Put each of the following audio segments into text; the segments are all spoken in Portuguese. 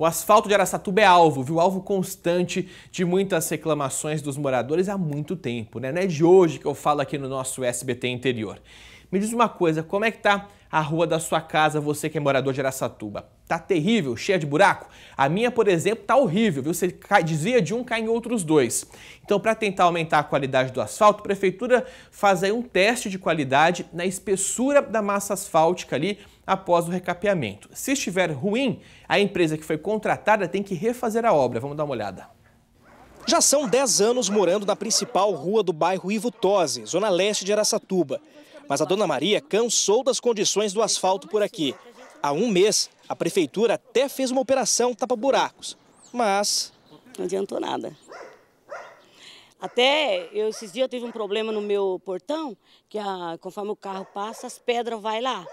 O asfalto de Aracatuba é alvo, viu? Alvo constante de muitas reclamações dos moradores há muito tempo, né? Não é de hoje que eu falo aqui no nosso SBT interior. Me diz uma coisa, como é que tá a rua da sua casa, você que é morador de Aracatuba. Tá terrível, cheia de buraco? A minha, por exemplo, tá horrível, viu? Você cai, desvia de um, cai em outros dois. Então, para tentar aumentar a qualidade do asfalto, a prefeitura faz aí um teste de qualidade na espessura da massa asfáltica ali após o recapeamento. Se estiver ruim, a empresa que foi contratada tem que refazer a obra. Vamos dar uma olhada. Já são 10 anos morando na principal rua do bairro Ivo Tosi, zona leste de Aracatuba mas a dona Maria cansou das condições do asfalto por aqui. Há um mês, a prefeitura até fez uma operação tapa-buracos, mas... Não adiantou nada. Até eu, esses dias eu tive um problema no meu portão, que a, conforme o carro passa, as pedras vai lá.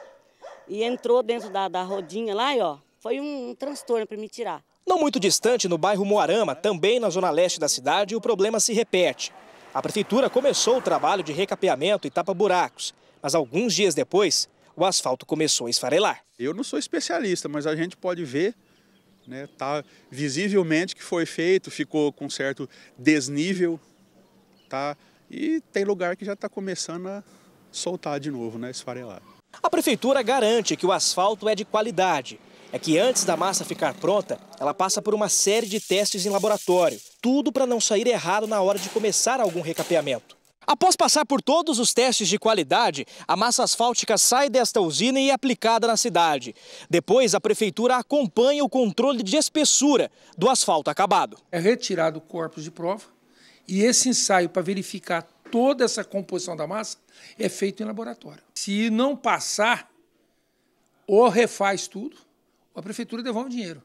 E entrou dentro da, da rodinha lá e ó, foi um, um transtorno para me tirar. Não muito distante, no bairro Moarama, também na zona leste da cidade, o problema se repete. A prefeitura começou o trabalho de recapeamento e tapa-buracos. Mas alguns dias depois, o asfalto começou a esfarelar. Eu não sou especialista, mas a gente pode ver, né, tá visivelmente que foi feito, ficou com certo desnível, tá? E tem lugar que já está começando a soltar de novo, né, esfarelar. A prefeitura garante que o asfalto é de qualidade. É que antes da massa ficar pronta, ela passa por uma série de testes em laboratório, tudo para não sair errado na hora de começar algum recapeamento. Após passar por todos os testes de qualidade, a massa asfáltica sai desta usina e é aplicada na cidade. Depois, a prefeitura acompanha o controle de espessura do asfalto acabado. É retirado o corpo de prova e esse ensaio para verificar toda essa composição da massa é feito em laboratório. Se não passar, ou refaz tudo, ou a prefeitura devolve o dinheiro.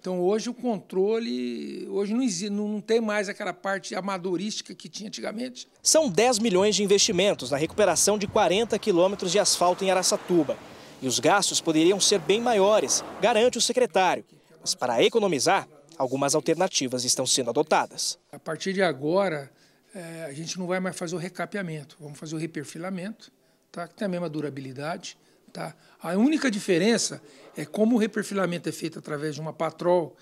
Então hoje o controle, hoje não, existe, não tem mais aquela parte amadorística que tinha antigamente. São 10 milhões de investimentos na recuperação de 40 quilômetros de asfalto em Araçatuba. E os gastos poderiam ser bem maiores, garante o secretário. Mas para economizar, algumas alternativas estão sendo adotadas. A partir de agora, é, a gente não vai mais fazer o recapeamento, vamos fazer o reperfilamento, tá? que tem a mesma durabilidade Tá? A única diferença é como o reperfilamento é feito através de uma patrol,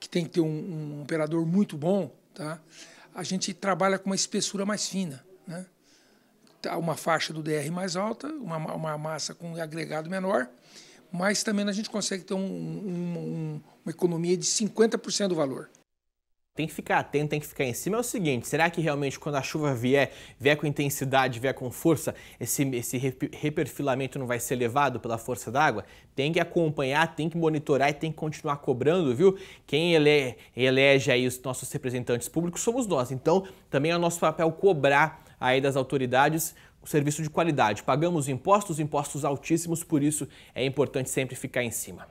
que tem que ter um, um operador muito bom, tá? a gente trabalha com uma espessura mais fina. Né? Tá, uma faixa do DR mais alta, uma, uma massa com um agregado menor, mas também a gente consegue ter um, um, uma economia de 50% do valor tem que ficar atento, tem que ficar em cima é o seguinte: será que realmente quando a chuva vier, vier com intensidade, vier com força, esse, esse reperfilamento não vai ser levado pela força d'água? Tem que acompanhar, tem que monitorar e tem que continuar cobrando, viu? Quem ele, elege aí os nossos representantes públicos somos nós. Então, também é o nosso papel cobrar aí das autoridades o serviço de qualidade. Pagamos impostos, impostos altíssimos, por isso é importante sempre ficar em cima.